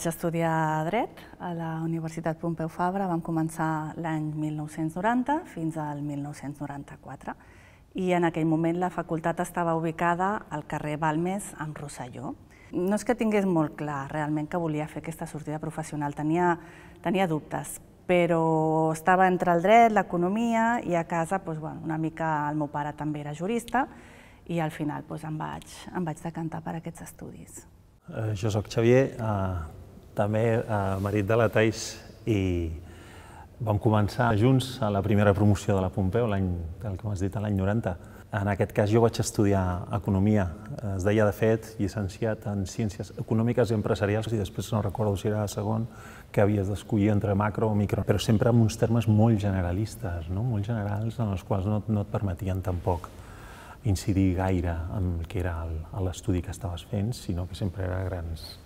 Vaig estudiar Dret a la Universitat Pompeu Fabra, vam començar l'any 1990 fins al 1994, i en aquell moment la facultat estava ubicada al carrer Balmes, amb Rosselló. No és que tingués molt clar realment que volia fer aquesta sortida professional, tenia, tenia dubtes, però estava entre el dret, l'economia i a casa doncs, bueno, una mica el meu pare també era jurista i al final doncs, em, vaig, em vaig decantar per aquests estudis. Eh, jo sóc Xavier, eh, també eh, marit de la Thais i vam començar junts a la primera promoció de la Pompeu, l'any, el que m'has dit, l'any 90. En aquest cas jo vaig estudiar Economia, es deia de fet llicenciat en Ciències Econòmiques i Empresarials i després no recordo si era segon que havies d'escollir entre macro o micro, però sempre amb uns termes molt generalistes, no? molt generals en els quals no, no et permetien tampoc incidir gaire en el que era l'estudi que estaves fent, sinó que sempre era grans,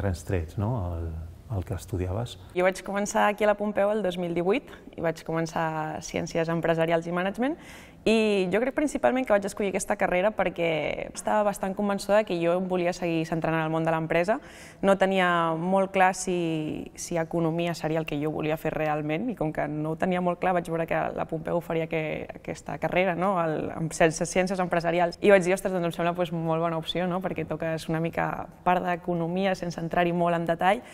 grans trets, no? El, el que estudiaves? Jo vaig començar aquí a la Pompeu el 2018 i vaig començar Ciències Empresarials i Management i jo crec principalment que vaig escollir aquesta carrera perquè estava bastant convençuda que jo volia seguir centrant en el món de l'empresa. No tenia molt clar si, si economia seria el que jo volia fer realment i com que no ho tenia molt clar vaig veure que la Pompeu oferia que, aquesta carrera, no? El, amb ciències empresarials. I vaig dir, ostres, doncs em sembla pues, molt bona opció, no? perquè toques una mica part d'economia sense entrar-hi molt en detall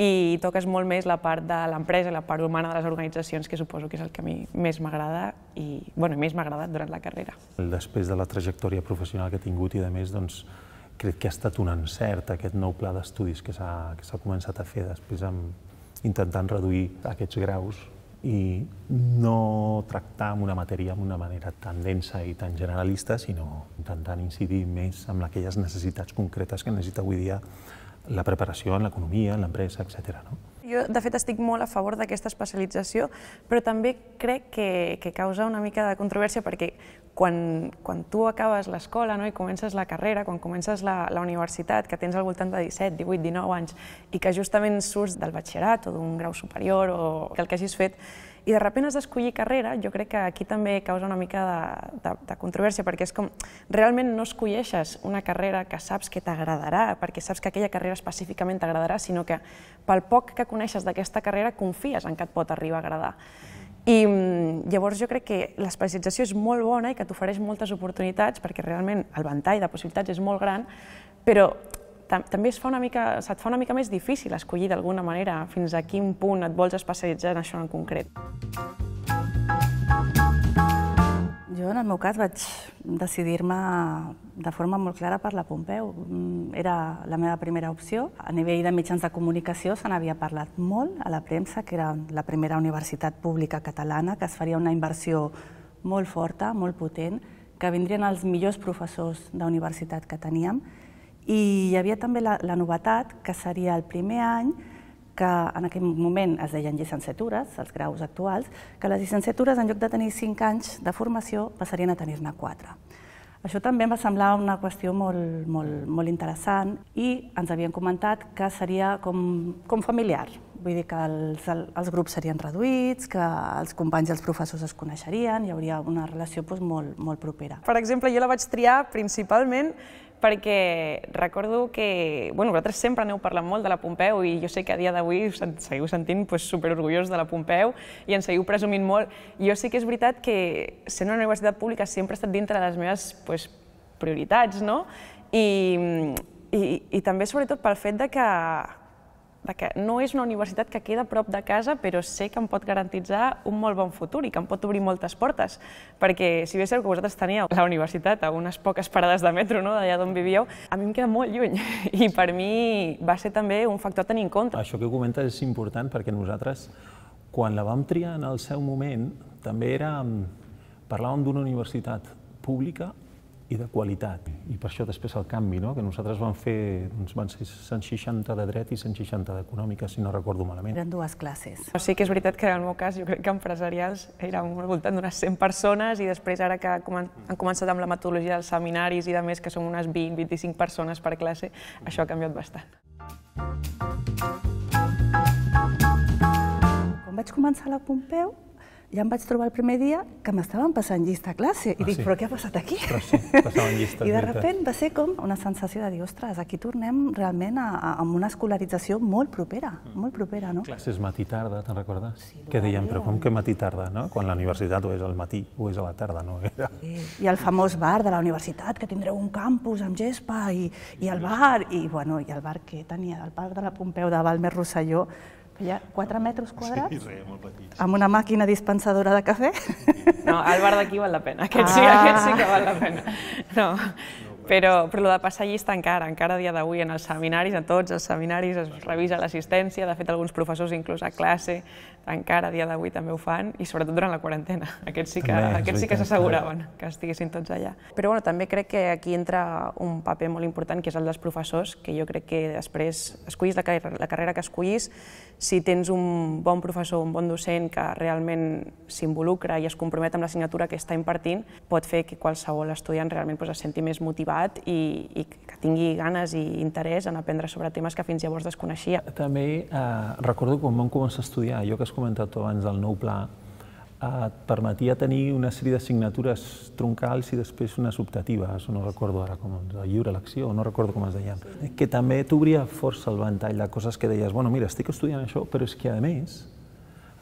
i toques molt més la part de l'empresa, la part humana de les organitzacions, que suposo que és el que a mi més m'agrada i bueno, més m'ha agradat durant la carrera. Després de la trajectòria professional que he tingut i de més, doncs, crec que ha estat un encert aquest nou pla d'estudis que s'ha començat a fer després amb intentant reduir aquests graus i no tractar amb una matèria d'una manera tan densa i tan generalista, sinó intentant incidir més en aquelles necessitats concretes que necessita avui dia la preparació en l'economia, en l'empresa, etc. No? Jo, de fet, estic molt a favor d'aquesta especialització, però també crec que, que causa una mica de controvèrsia perquè quan, quan tu acabes l'escola no, i comences la carrera, quan comences la, la universitat, que tens al voltant de 17, 18, 19 anys, i que justament surts del batxillerat o d'un grau superior o el que hagis fet, i de sobte has d'escollir carrera, jo crec que aquí també causa una mica de, de, de controvèrsia, perquè és com, realment no escolleixes una carrera que saps que t'agradarà, perquè saps que aquella carrera específicament t'agradarà, sinó que pel poc que coneixes d'aquesta carrera confies en que et pot arribar a agradar. I mm, llavors jo crec que l'especialització és molt bona i que t'ofereix moltes oportunitats perquè realment el ventall de possibilitats és molt gran, però també es fa una mica, se't fa una mica més difícil escollir d'alguna manera fins a quin punt et vols especialitzar en això en concret. Jo, en el meu cas, vaig decidir-me de forma molt clara per la Pompeu. Mm, era la meva primera opció. A nivell de mitjans de comunicació se n'havia parlat molt a la premsa, que era la primera universitat pública catalana, que es faria una inversió molt forta, molt potent, que vindrien els millors professors d'universitat que teníem, i hi havia també la, la novetat, que seria el primer any que en aquell moment es deien llicenciatures, els graus actuals, que les llicenciatures, en lloc de tenir 5 anys de formació, passarien a tenir-ne 4. Això també em va semblar una qüestió molt, molt, molt interessant i ens havien comentat que seria com, com familiar, vull dir que els, els grups serien reduïts, que els companys i els professors es coneixerien, hi hauria una relació doncs, molt, molt propera. Per exemple, jo la vaig triar principalment perquè recordo que bueno, vosaltres sempre aneu parlant molt de la Pompeu i jo sé que a dia d'avui us seguiu sentint pues, superorgullós de la Pompeu i en seguiu presumint molt. Jo sé que és veritat que sent una universitat pública sempre ha estat dintre de les meves pues, prioritats, no? I, i, i també sobretot pel fet de que perquè no és una universitat que queda prop de casa, però sé que em pot garantitzar un molt bon futur i que em pot obrir moltes portes, perquè si bé sabeu que vosaltres teníeu la universitat a unes poques parades de metro, no?, d'allà d'on vivíeu, a mi em queda molt lluny i per mi va ser també un factor a tenir en compte. Això que comentes és important perquè nosaltres, quan la vam triar en el seu moment, també era... parlàvem d'una universitat pública i de qualitat. I per això després el canvi, no? que nosaltres vam fer, doncs van ser 160 de dret i 160 d'econòmica, si no recordo malament. Eren dues classes. O sí sigui que és veritat que en el meu cas jo crec que empresarials érem al voltant d'unes 100 persones i després ara que han començat amb la metodologia dels seminaris i de més que som unes 20-25 persones per classe, això ha canviat bastant. Quan vaig començar la Pompeu, ja em vaig trobar el primer dia que m'estaven passant llista a classe. I ah, dic, sí. però què ha passat aquí? Però sí, passaven llista. I de sobte va ser com una sensació de dir, ostres, aquí tornem realment a, a, a una escolarització molt propera, mm. molt propera, no? Classes matí-tarda, te'n recordes? Sí, que deien, però com que matí-tarda, no? Quan la universitat o és al matí o és a la tarda, no? Sí. I el famós bar de la universitat, que tindreu un campus amb gespa i, i el bar, i bueno, i el bar que tenia, el bar de la Pompeu de Valmer Rosselló, Feia 4 metres quadrats? Sí, res, molt petit. Amb una màquina dispensadora de cafè? No, el bar d'aquí val la pena, aquest, ah. sí, aquest sí que val la pena. No. no però, però el de passar llista encara, encara a dia d'avui en els seminaris, a tots els seminaris es revisa l'assistència, de fet alguns professors inclús a classe encara a dia d'avui també ho fan i sobretot durant la quarantena. Aquests sí que aquests sí que s'asseguraven que estiguessin tots allà. Però bueno, també crec que aquí entra un paper molt important que és el dels professors, que jo crec que després escollis la, carrera, la carrera que escollis si tens un bon professor, un bon docent que realment s'involucra i es compromet amb l'assignatura que està impartint, pot fer que qualsevol estudiant realment doncs, es senti més motivat i, i que tingui ganes i interès en aprendre sobre temes que fins llavors desconeixia. També eh, recordo quan vam començar a estudiar, jo que has comentat abans del nou pla, et permetia tenir una sèrie de signatures troncals i després unes optatives, no recordo ara com, deia, lliure elecció, no recordo com es deia, que també t'obria força el ventall de coses que deies, bueno, mira, estic estudiant això, però és que a més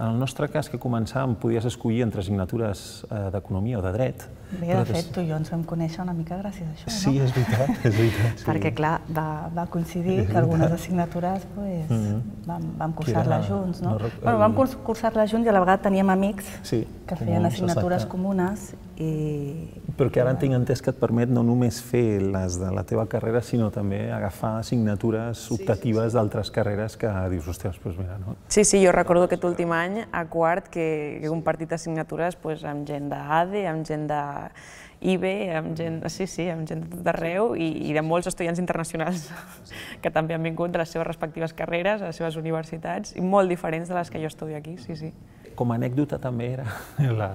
en el nostre cas, que començàvem, podies escollir entre assignatures eh, d'economia o de dret. Bé, de fet, tu i jo ens vam conèixer una mica gràcies a això, sí, no? Sí, és veritat, és veritat. Sí. Perquè, clar, va, va coincidir que algunes assignatures pues, mm -hmm. vam, vam cursar-les junts, no? no bueno, vam cursar-les junts i a la vegada teníem amics sí, que feien comuns, assignatures exacte. comunes i... Però que ara tinc entès que et permet no només fer les de la teva carrera, sinó també agafar assignatures optatives sí, sí, sí. d'altres carreres que dius, hòstia, doncs mira, no? Sí, sí, jo recordo aquest últim any any a quart que, que he compartit assignatures pues, amb gent d'ADE, amb gent de IBE, amb gent, mm. sí, sí, amb gent de tot arreu i, i de molts estudiants internacionals que també han vingut de les seves respectives carreres, a les seves universitats, i molt diferents de les que jo estudio aquí, sí, sí. Com a anècdota també era, la,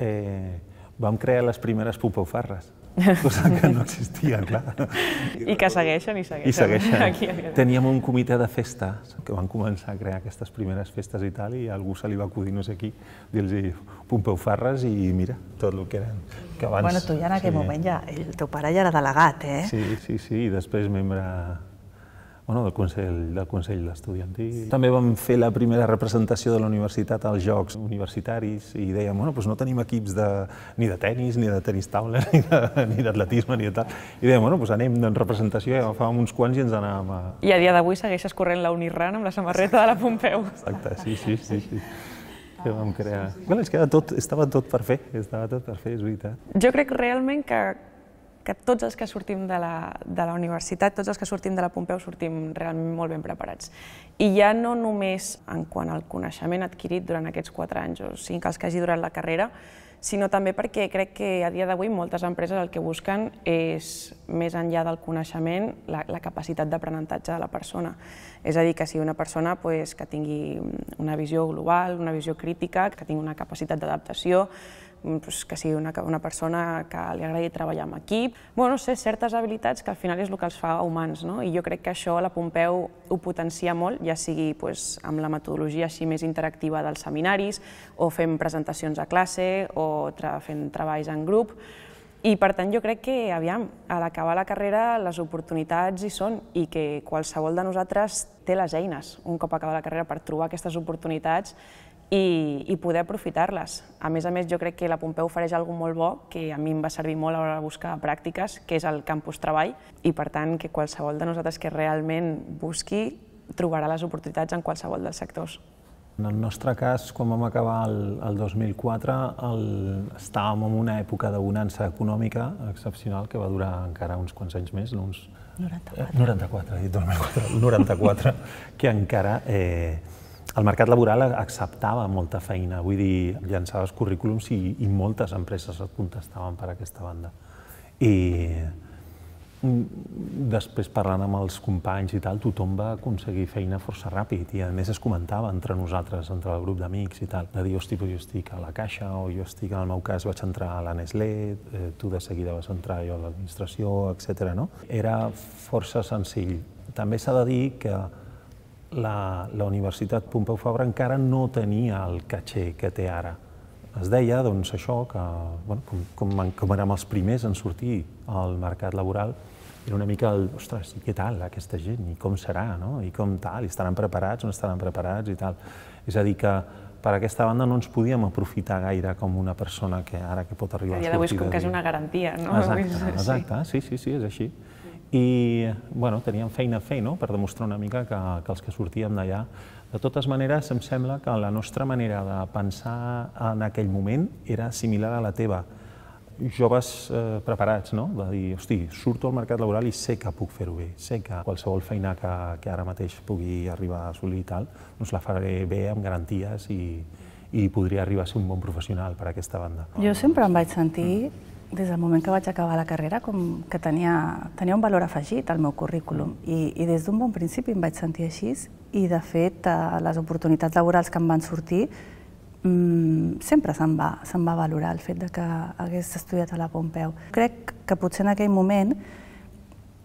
eh, vam crear les primeres pupofarres cosa que no existia, clar. I que segueixen i segueixen. I segueixen. Aquí, aquí. Teníem un comitè de festes que van començar a crear aquestes primeres festes i tal, i a algú se li va acudir, no sé qui, dir-los Pompeu Farres i mira, tot el que eren. Que abans... Bueno, tu ja en aquell sí. moment, ja, el teu pare ja era delegat, eh? Sí, sí, sí, i després membre bueno, del Consell del Consell Estudiantil. També vam fer la primera representació de la universitat als Jocs Universitaris i dèiem, bueno, doncs no tenim equips de, ni de tennis, ni de tennis taula, ni d'atletisme, ni de tal. I dèiem, bueno, doncs anem en representació i agafàvem uns quants i ens anàvem a... I a dia d'avui segueixes corrent la Unirran amb la samarreta de la Pompeu. Exacte, sí, sí, sí. sí que vam ah, crear. Sí, sí. Bueno, és que tot, estava tot per fer, estava tot per fer, és veritat. Jo crec realment que que tots els que sortim de la, de la universitat, tots els que sortim de la Pompeu, sortim realment molt ben preparats. I ja no només en quant al coneixement adquirit durant aquests quatre anys o cinc, els que hagi durat la carrera, sinó també perquè crec que a dia d'avui moltes empreses el que busquen és, més enllà del coneixement, la, la capacitat d'aprenentatge de la persona. És a dir, que sigui una persona pues, que tingui una visió global, una visió crítica, que tingui una capacitat d'adaptació, doncs, que sigui una, una persona que li agradi treballar amb equip. Bueno, no sé, certes habilitats que al final és el que els fa humans, no? i jo crec que això la Pompeu ho potencia molt, ja sigui doncs, amb la metodologia així més interactiva dels seminaris, o fent presentacions a classe, o tra fent treballs en grup, i per tant jo crec que, aviam, a l'acabar la carrera les oportunitats hi són i que qualsevol de nosaltres té les eines un cop acaba la carrera per trobar aquestes oportunitats i, i poder aprofitar-les. A més a més, jo crec que la Pompeu ofereix alguna molt bo que a mi em va servir molt a l'hora de buscar pràctiques, que és el campus treball, i per tant que qualsevol de nosaltres que realment busqui trobarà les oportunitats en qualsevol dels sectors. En el nostre cas, quan vam acabar el, el 2004, el, estàvem en una època de bonança econòmica excepcional que va durar encara uns quants anys més, no? uns... 94. Eh, 94, he dit 2004, 94, que encara eh, el mercat laboral acceptava molta feina, vull dir, llançaves currículums i, i moltes empreses et contestaven per aquesta banda. I mm, després parlant amb els companys i tal, tothom va aconseguir feina força ràpid i a més es comentava entre nosaltres, entre el grup d'amics i tal, de dir, hosti, jo estic a la Caixa o jo estic, en el meu cas, vaig entrar a la Nestlé, eh, tu de seguida vas entrar jo a l'administració, etc. no? Era força senzill. També s'ha de dir que la, la Universitat Pompeu Fabra encara no tenia el caché que té ara. Es deia, doncs, això, que com, com, érem els primers en sortir al mercat laboral, era una mica el, ostres, i què tal aquesta gent, i com serà, no? i com tal, i estaran preparats o no estaran preparats i tal. És a dir, que per aquesta banda no ens podíem aprofitar gaire com una persona que ara que pot arribar a sortir... A dia d'avui és com que és una garantia, no? Exacte, exacte, sí, sí, sí, és així i bueno, teníem feina a fer no? per demostrar una mica que, que els que sortíem d'allà. De totes maneres, em sembla que la nostra manera de pensar en aquell moment era similar a la teva. Joves eh, preparats, no? de dir, hosti, surto al mercat laboral i sé que puc fer-ho bé, sé que qualsevol feina que, que ara mateix pugui arribar a assolir i tal, doncs la faré bé amb garanties i, i podria arribar a ser un bon professional per a aquesta banda. Jo sempre em vaig sentir mm des del moment que vaig acabar la carrera com que tenia, tenia un valor afegit al meu currículum i, i des d'un bon principi em vaig sentir així i de fet eh, les oportunitats laborals que em van sortir mmm, sempre se'n va, se'm va valorar el fet de que hagués estudiat a la Pompeu. Crec que potser en aquell moment,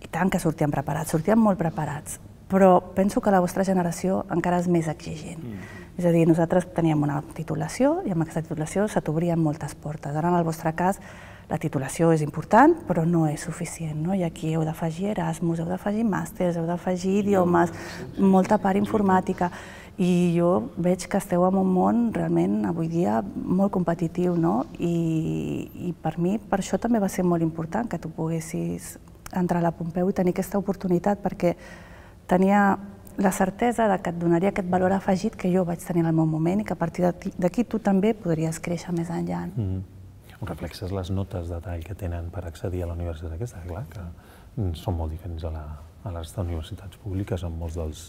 i tant que sortien preparats, sortien molt preparats, però penso que la vostra generació encara és més exigent. Mm. És a dir, nosaltres teníem una titulació i amb aquesta titulació se t'obrien moltes portes. Ara, en el vostre cas, la titulació és important, però no és suficient, no? I aquí heu d'afegir Erasmus, heu d'afegir màsters, heu d'afegir idiomes, molta part informàtica, i jo veig que esteu en un món realment avui dia molt competitiu, no? I, i per mi, per això també va ser molt important que tu poguessis entrar a la Pompeu i tenir aquesta oportunitat, perquè tenia la certesa de que et donaria aquest valor afegit que jo vaig tenir en el meu moment i que a partir d'aquí tu també podries créixer més enllà. Mm -hmm reflex reflexes les notes de tall que tenen per accedir a la universitat aquesta, clar, que són molt diferents a, la, a les universitats públiques en molts dels,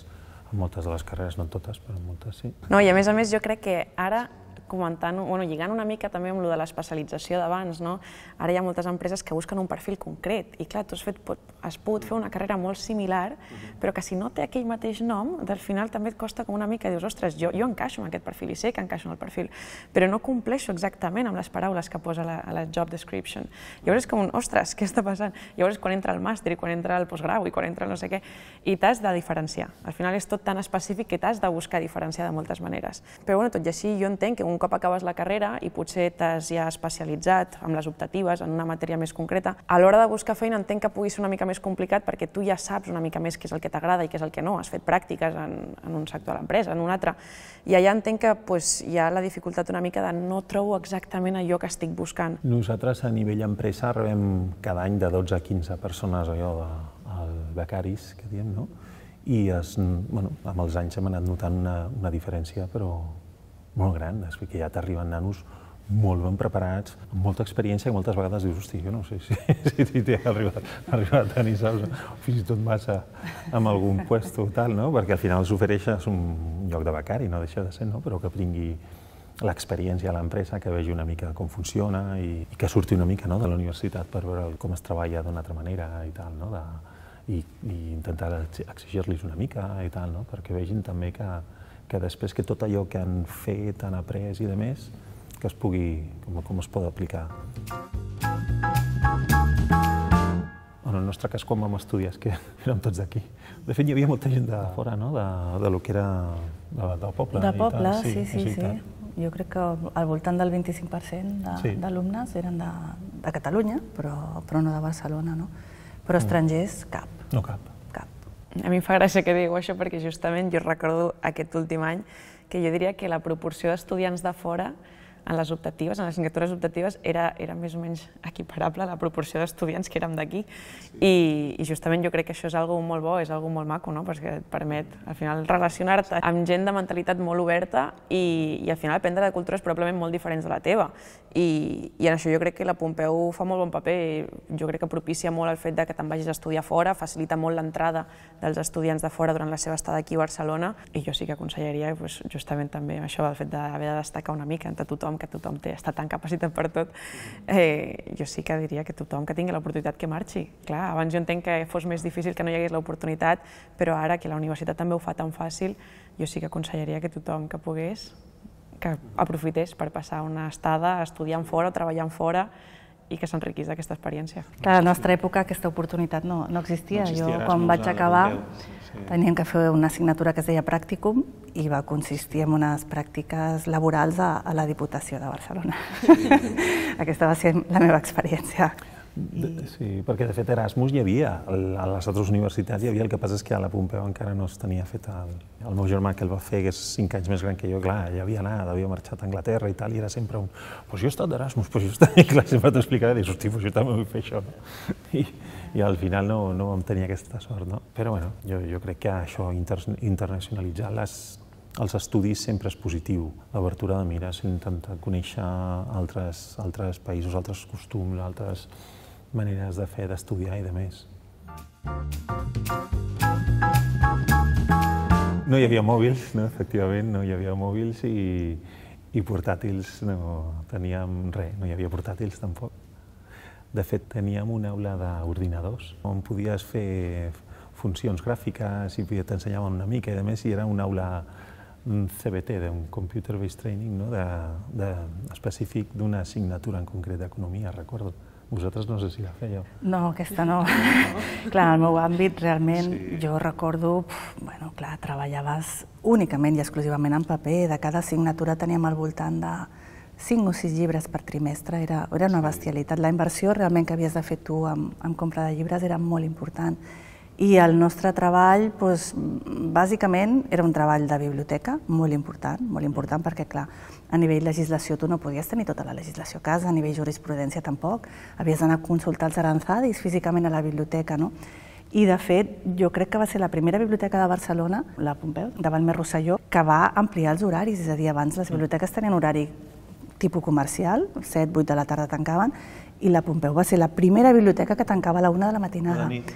en moltes de les carreres, no en totes, però en moltes sí. No, i a més a més jo crec que ara comentant, bueno, lligant una mica també amb lo de l'especialització d'abans, no? Ara hi ha moltes empreses que busquen un perfil concret i clar, tu has, fet, has pogut fer una carrera molt similar, mhm. però que si no té aquell mateix nom, al final també et costa com una mica, dius, ostres, jo, jo encaixo en aquest perfil i sé que encaixo en el perfil, però no compleixo exactament amb les paraules que posa la, a la job description. Llavors és com un, ostres, què està passant? Llavors quan entra el màster i quan entra el postgrau i quan entra no sé què, i t'has de diferenciar. Al final és tot tan específic que t'has de buscar diferenciar de moltes maneres. Però bueno, tot i així jo entenc que un un cop acabes la carrera i potser t'has ja especialitzat amb les optatives en una matèria més concreta, a l'hora de buscar feina entenc que pugui ser una mica més complicat perquè tu ja saps una mica més què és el que t'agrada i què és el que no. Has fet pràctiques en, en un sector de l'empresa, en un altre. I allà entenc que pues, hi ha la dificultat una mica de no trobo exactament allò que estic buscant. Nosaltres a nivell empresa rebem cada any de 12 a 15 persones allò de, el becaris, que diem, no? i es, bueno, amb els anys hem anat notant una, una diferència, però, molt gran, que ja t'arriben nanos molt ben preparats, amb molta experiència, i moltes vegades dius, hosti, jo no sé si, si si ha arribat, arribat a tenir, saps? fins i tot massa amb algun puesto tal, no? Perquè al final s'ofereixes un lloc de becari, no deixa de ser, no? Però que tingui l'experiència a l'empresa, que vegi una mica com funciona i, i que surti una mica no, de la universitat per veure com es treballa d'una altra manera i tal, no? De, i, i intentar exigir-los una mica i tal, no? perquè vegin també que, que després que tot allò que han fet, han après i de més, que es pugui, com, com es pot aplicar. En el nostre cas, quan vam estudiar, és que érem tots d'aquí. De fet, hi havia molta gent de fora, no?, de, de lo que era de, del poble. De poble, sí, sí, sí. sí. Jo crec que al voltant del 25% d'alumnes sí. eren de, de Catalunya, però, però no de Barcelona, no? Però mm. estrangers, cap. No cap. A mi em fa gràcia que digui això perquè justament jo recordo aquest últim any que jo diria que la proporció d'estudiants de fora en les optatives, en les assignatures optatives, era, era més o menys equiparable a la proporció d'estudiants que érem d'aquí sí. I, i justament jo crec que això és algo molt bo, és algo molt maco, no? perquè et permet al final relacionar-te amb gent de mentalitat molt oberta i, i al final aprendre de cultures probablement molt diferents de la teva. I, I en això jo crec que la Pompeu fa molt bon paper, jo crec que propicia molt el fet de que te'n vagis a estudiar fora, facilita molt l'entrada dels estudiants de fora durant la seva estada aquí a Barcelona i jo sí que aconsellaria pues, justament també això, el fet d'haver de destacar una mica entre tothom que tothom té, està tan capacitat per tot, eh, jo sí que diria que tothom que tingui l'oportunitat que marxi. Clar, abans jo entenc que fos més difícil que no hi hagués l'oportunitat, però ara que la universitat també ho fa tan fàcil, jo sí que aconsellaria que tothom que pogués que aprofités per passar una estada estudiant fora o treballant fora, i que s'enriquís d'aquesta experiència. Que a la nostra època aquesta oportunitat no, no existia. No jo quan vaig acabar sí, teníem que fer una assignatura que es deia Practicum i va consistir en unes pràctiques laborals a, a la Diputació de Barcelona. Sí. aquesta va ser la meva experiència Sí, perquè de fet Erasmus hi havia, a les altres universitats hi havia, el que passa és que a la Pompeu encara no es tenia fet el, el meu germà que el va fer, que és cinc anys més gran que jo, clar, ja havia anat, havia marxat a Anglaterra i tal, i era sempre un, pues jo he estat d'Erasmus, pues jo he estat, i clar, sempre t'ho explicaré, dius, hosti, pues jo també vull fer això, no? I, i al final no, no vam tenir aquesta sort, no? Però bueno, jo, jo crec que això, inter, internacionalitzar les, els estudis sempre és positiu, l'obertura de mires, intentar conèixer altres, altres països, altres costums, altres, maneres de fer, d'estudiar i de més. No hi havia mòbils, no? efectivament, no hi havia mòbils i, i portàtils no teníem res, no hi havia portàtils tampoc. De fet, teníem una aula d'ordinadors on podies fer funcions gràfiques i t'ensenyàvem una mica i a més hi era una aula CBT, d'un Computer Based Training, no? de, de, específic d'una assignatura en concret d'economia, recordo. Vosaltres no sé si la fèieu. No, aquesta no. no. clar, en el meu àmbit realment sí. jo recordo, pf, bueno, clar, treballaves únicament i exclusivament en paper, de cada assignatura teníem al voltant de cinc o sis llibres per trimestre, era, era una sí. bestialitat. La inversió realment que havies de fer tu amb, amb compra de llibres era molt important. I el nostre treball, doncs, bàsicament, era un treball de biblioteca molt important, molt important perquè, clar, a nivell legislació tu no podies tenir tota la legislació a casa, a nivell jurisprudència tampoc, havies d'anar a consultar els aranzadis físicament a la biblioteca, no? I, de fet, jo crec que va ser la primera biblioteca de Barcelona, la Pompeu, de Valmer Rosselló, que va ampliar els horaris, és a dir, abans les biblioteques tenien horari tipus comercial, 7, 8 de la tarda tancaven, i la Pompeu va ser la primera biblioteca que tancava a la 1 de la matinada. La nit.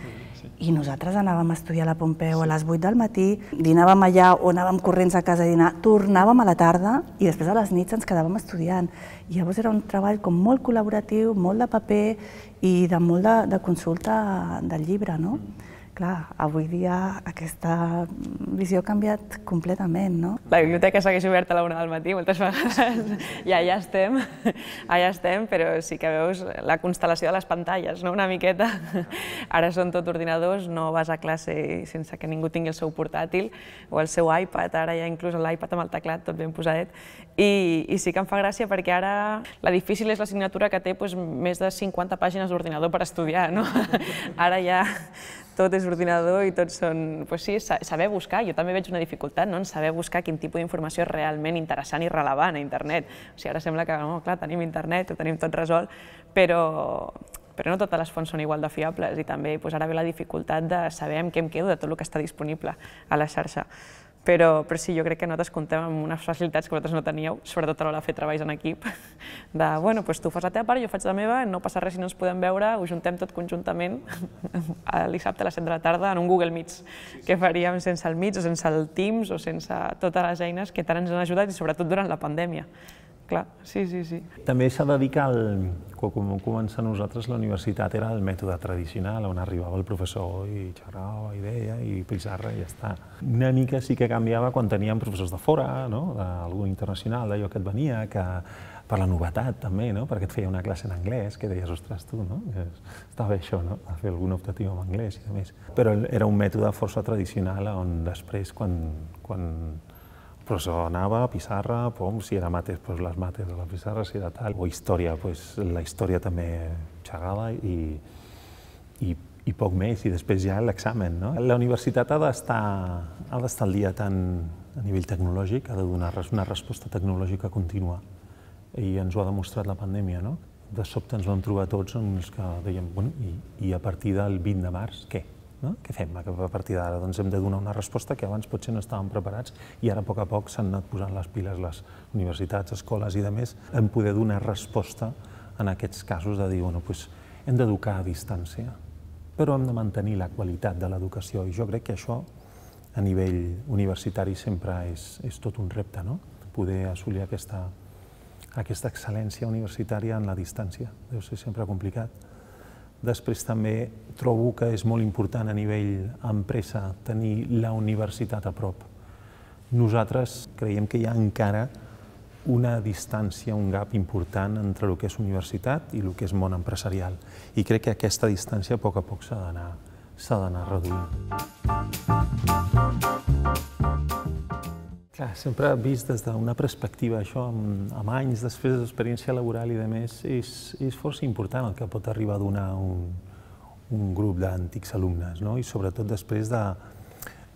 I nosaltres anàvem a estudiar a la Pompeu a les 8 del matí, dinàvem allà o anàvem corrents a casa a dinar, tornàvem a la tarda i després a les nits ens quedàvem estudiant. I llavors era un treball com molt col·laboratiu, molt de paper i de molt de, de consulta del llibre, no? Mm clar, avui dia aquesta visió ha canviat completament, no? La biblioteca segueix oberta a la una del matí moltes vegades i allà estem, allà estem, però sí que veus la constel·lació de les pantalles, no?, una miqueta. Ara són tot ordinadors, no vas a classe sense que ningú tingui el seu portàtil o el seu iPad, ara ja inclús l'iPad amb el teclat tot ben posadet, i, i sí que em fa gràcia perquè ara la difícil és l'assignatura que té doncs, més de 50 pàgines d'ordinador per estudiar, no? Ara ja tot és ordinador i tots són... Pues sí, saber buscar, jo també veig una dificultat no? en saber buscar quin tipus d'informació és realment interessant i relevant a internet. O sigui, ara sembla que, no, clar, tenim internet, ho tenim tot resolt, però, però no totes les fonts són igual de fiables i també pues, ara ve la dificultat de saber amb què em quedo de tot el que està disponible a la xarxa però, però sí, jo crec que nosaltres comptem amb unes facilitats que vosaltres no teníeu, sobretot a l'hora de fer treballs en equip, de, bueno, pues tu fas la teva part, jo faig la meva, no passa res si no ens podem veure, ho juntem tot conjuntament el dissabte a les 7 de la tarda en un Google Meets, que faríem sense el Meets o sense el Teams o sense totes les eines que tant ens han ajudat i sobretot durant la pandèmia clar, sí, sí, sí. També s'ha de dir que el, quan com començar nosaltres la universitat era el mètode tradicional, on arribava el professor i xerrava i deia, i pissarra i ja està. Una mica sí que canviava quan teníem professors de fora, no? d'algú internacional, d'allò que et venia, que per la novetat també, no? perquè et feia una classe en anglès, que deies, ostres, tu, no? està bé això, no? A fer algun optatiu en anglès i a més. Però era un mètode força tradicional on després, quan, quan pues anava a pissarra, pom, si era mates, pues les mates de la pissarra, si era tal. O història, pues la història també xerrada i, i, i poc més, i després ja l'examen. No? La universitat ha d'estar al dia tant a nivell tecnològic, ha de donar una resposta tecnològica contínua i ens ho ha demostrat la pandèmia. No? De sobte ens vam trobar tots en els que dèiem, bueno, i, i a partir del 20 de març, què? No? Què fem a partir d'ara? Doncs hem de donar una resposta que abans potser no estàvem preparats i ara a poc a poc s'han anat posant les piles les universitats, escoles i demés en poder donar resposta en aquests casos de dir, bueno, doncs hem d'educar a distància, però hem de mantenir la qualitat de l'educació i jo crec que això a nivell universitari sempre és, és tot un repte, no? Poder assolir aquesta, aquesta excel·lència universitària en la distància. Deu ser sempre complicat. Després també trobo que és molt important a nivell empresa tenir la universitat a prop. Nosaltres creiem que hi ha encara una distància, un gap important entre el que és universitat i el que és món empresarial. I crec que aquesta distància a poc a poc s'ha d'anar reduint. Clar, sempre vist des d'una perspectiva, això, amb, amb anys després d'experiència laboral i de més, és, és força important el que pot arribar a donar un, un grup d'antics alumnes, no? i sobretot després de...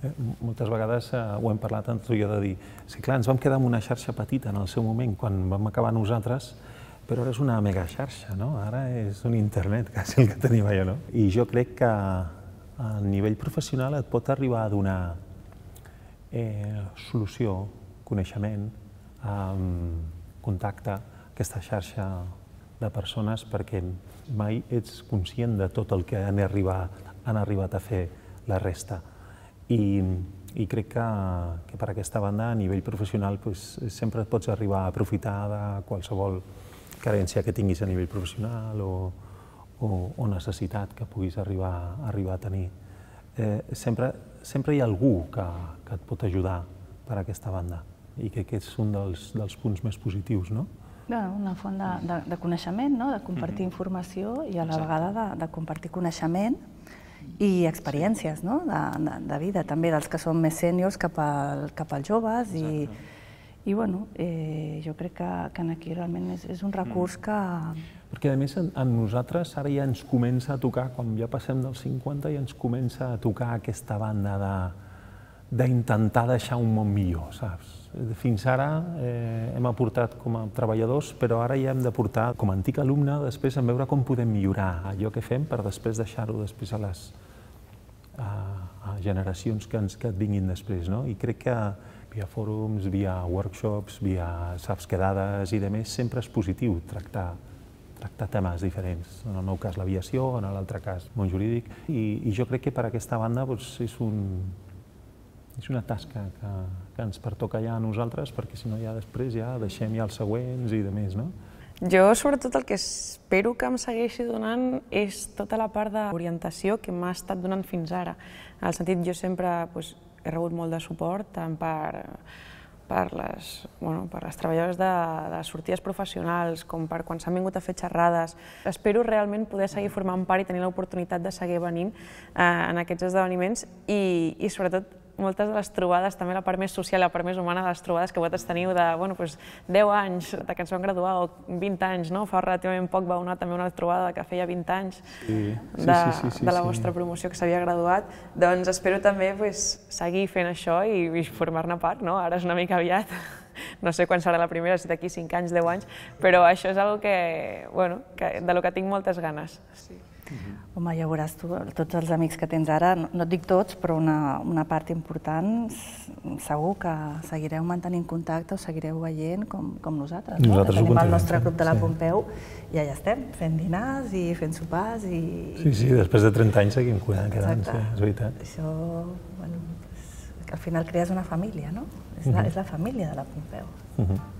Eh, moltes vegades eh, ho hem parlat amb tu i jo de dir, sí, clar, ens vam quedar amb una xarxa petita en el seu moment, quan vam acabar nosaltres, però ara és una mega xarxa, no? ara és un internet, quasi el que tenim allò. No? I jo crec que eh, a nivell professional et pot arribar a donar eh, solució, coneixement, eh, contacte, aquesta xarxa de persones perquè mai ets conscient de tot el que han arribat, han arribat a fer la resta. I, i crec que, que per aquesta banda, a nivell professional, pues, sempre et pots arribar a aprofitar de qualsevol carència que tinguis a nivell professional o, o, o necessitat que puguis arribar, arribar a tenir. Eh, sempre sempre hi ha algú que, que et pot ajudar per aquesta banda i que aquest és un dels, dels punts més positius, no? Bueno, una font de, de, de coneixement, no? de compartir mm -hmm. informació i a la Exacte. vegada de, de compartir coneixement i experiències sí. no? de, de, de vida, també dels que són més sèniors cap, al, cap als joves i, i bueno, eh, jo crec que, que aquí realment és, és un mhm. recurs mm. que perquè, a més, en, nosaltres ara ja ens comença a tocar, quan ja passem dels 50, ja ens comença a tocar aquesta banda de deixar un món millor, saps? Fins ara eh, hem aportat com a treballadors, però ara ja hem de portar com a antic alumne, després en veure com podem millorar allò que fem per després deixar-ho després a les a, a generacions que ens que et vinguin després, no? I crec que via fòrums, via workshops, via saps, quedades i de més, sempre és positiu tractar tractar temes diferents. En el meu cas l'aviació, en l'altre cas món jurídic, i, i jo crec que per aquesta banda doncs, és, un, és una tasca que, que ens pertoca ja a nosaltres, perquè si no ja després ja deixem ja els següents i de més, no? Jo sobretot el que espero que em segueixi donant és tota la part d'orientació que m'ha estat donant fins ara. En el sentit, jo sempre doncs, he rebut molt de suport, tant per per les, bueno, per les treballadores de, de les sortides professionals, com per quan s'han vingut a fer xerrades. Espero realment poder seguir formant part i tenir l'oportunitat de seguir venint eh, en aquests esdeveniments i, i sobretot moltes de les trobades, també la part més social, la part més humana de les trobades que vosaltres teniu de bueno, doncs 10 anys de que ens vam graduar o 20 anys, no? fa relativament poc va una, també una trobada que feia 20 anys sí. Sí, de, sí, sí, sí, de la vostra sí. promoció que s'havia graduat, doncs espero també pues, seguir fent això i, i formar-ne part, no? ara és una mica aviat, no sé quan serà la primera, si d'aquí 5 anys, 10 anys, però això és una que, bueno, que, de lo que tinc moltes ganes. Sí. Mm -hmm. Home, ja veuràs tu, tots els amics que tens ara, no, no et dic tots, però una, una part important, segur que seguireu mantenint contacte o seguireu veient com, com nosaltres. nosaltres no? Tenim el nostre grup de la Pompeu i allà estem, fent dinars i fent sopars. I... Sí, sí, després de 30 anys seguim cuidant cada any, sí, és veritat. Això, bueno, és al final crees una família, no? És, la, uh -huh. és la família de la Pompeu. Uh -huh.